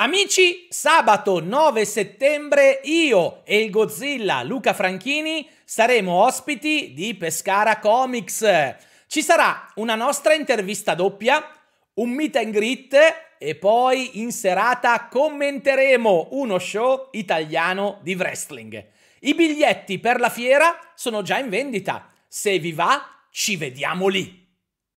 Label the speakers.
Speaker 1: Amici, sabato 9 settembre io e il Godzilla Luca Franchini saremo ospiti di Pescara Comics. Ci sarà una nostra intervista doppia, un meet and greet e poi in serata commenteremo uno show italiano di wrestling. I biglietti per la fiera sono già in vendita. Se vi va, ci vediamo lì.